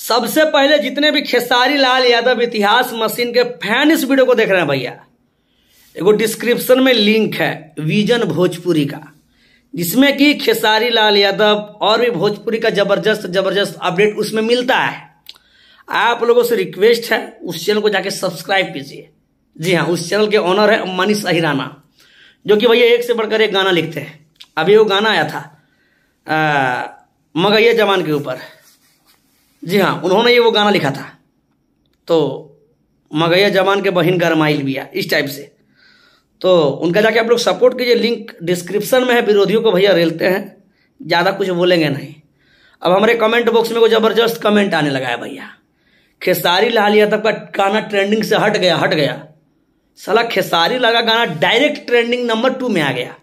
सबसे पहले जितने भी खेसारी लाल यादव इतिहास मशीन के फैन इस वीडियो को देख रहे हैं भैया एगो डिस्क्रिप्शन में लिंक है विजन भोजपुरी का जिसमें कि खेसारी लाल यादव और भी भोजपुरी का जबरदस्त जबरदस्त अपडेट उसमें मिलता है आप लोगों से रिक्वेस्ट है उस चैनल को जाके सब्सक्राइब कीजिए जी हाँ उस चैनल के ऑनर है मनीष अहिराना जो कि भैया एक से बढ़कर एक गाना लिखते हैं अभी वो गाना आया था मगैया जवान के ऊपर जी हाँ उन्होंने ये वो गाना लिखा था तो मगैया जवान के बहन गरमाइल भी इस टाइप से तो उनका जाके आप लोग सपोर्ट कीजिए लिंक डिस्क्रिप्शन में है विरोधियों को भैया रेलते हैं ज़्यादा कुछ बोलेंगे नहीं अब हमारे कमेंट बॉक्स में कोई ज़बरदस्त कमेंट आने लगा है भैया खेसारी लाल यादव का गाना ट्रेंडिंग से हट गया हट गया साला खेसारी लगा गाना डायरेक्ट ट्रेंडिंग नंबर टू में आ गया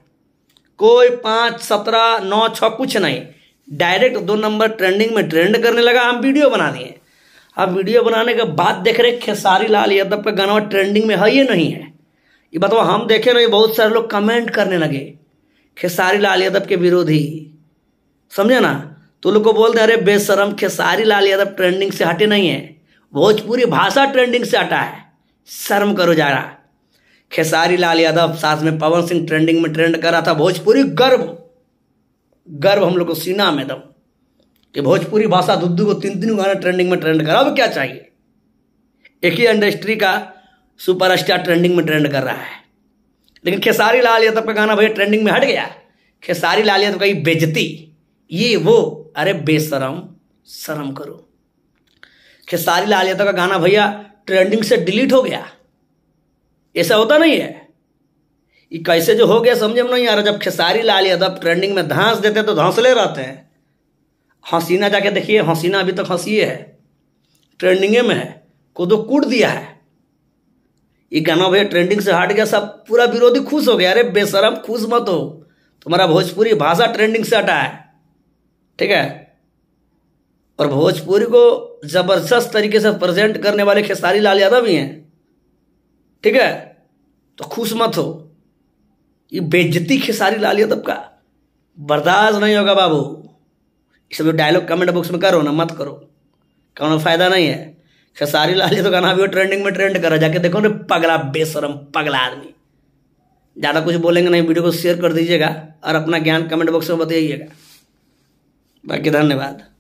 कोई पाँच सत्रह नौ छः कुछ नहीं डायरेक्ट दो नंबर ट्रेंडिंग में ट्रेंड करने लगा हम वीडियो बना दिए अब वीडियो बनाने के बाद देख रहे खेसारी लाल यादव का गाना ट्रेंडिंग में है ये नहीं है ये बताओ हम देखे ना बहुत सारे लोग कमेंट करने लगे खेसारी लाल यादव के विरोधी समझे ना तो लोग को बोल दे अरे बेसरम खेसारी लाल यादव ट्रेंडिंग से हटे नहीं है भोजपुरी भाषा ट्रेंडिंग से हटा है शर्म करो जा रहा खेसारी लाल यादव साथ में पवन सिंह ट्रेंडिंग में ट्रेंड कर रहा था भोजपुरी गर्व गर्व हम लोग को सीना में दम कि भोजपुरी भाषा दुद्दू को तीन तीन गाना ट्रेंडिंग में ट्रेंड करा अब क्या चाहिए एक ही इंडस्ट्री का सुपरस्टार ट्रेंडिंग में ट्रेंड कर रहा है लेकिन खेसारी लाल यादव का गाना भैया ट्रेंडिंग में हट गया खेसारी लाल यादव का ये बेजती ये वो अरे बेशरम शरम करो खेसारी लाल यादव का गाना भैया ट्रेंडिंग से डिलीट हो गया ऐसा होता नहीं है ये कैसे जो हो गया समझे में नहीं आ रहा जब खेसारी लाल यादव ट्रेंडिंग में धांस देते तो धांसले रहते हैं हसीना जाके देखिए हसीना अभी तक तो हंसिए है ट्रेंडिंगे में है कोदो कूट दिया है ये गाना भैया ट्रेंडिंग से हट गया सब पूरा विरोधी खुश हो गया अरे बेसरम खुश मत हो तुम्हारा भोजपुरी भाषा ट्रेंडिंग से हटा है ठीक है और भोजपुरी को जबरदस्त तरीके से प्रेजेंट करने वाले खेसारी लाल यादव ही हैं ठीक है तो खुश मत हो ये बेजती खेसारी लाल यादव का बर्दाश्त नहीं होगा बाबू ये सब जो डायलॉग कमेंट बॉक्स में करो ना मत करो कौन फायदा नहीं है खेसारी लाल यादव का तो नाम भी ट्रेंडिंग में ट्रेंड करा जाके देखो ना पगला बेशरम पगला आदमी ज़्यादा कुछ बोलेंगे नहीं वीडियो को शेयर कर दीजिएगा और अपना ज्ञान कमेंट बॉक्स में बताइएगा बाकी धन्यवाद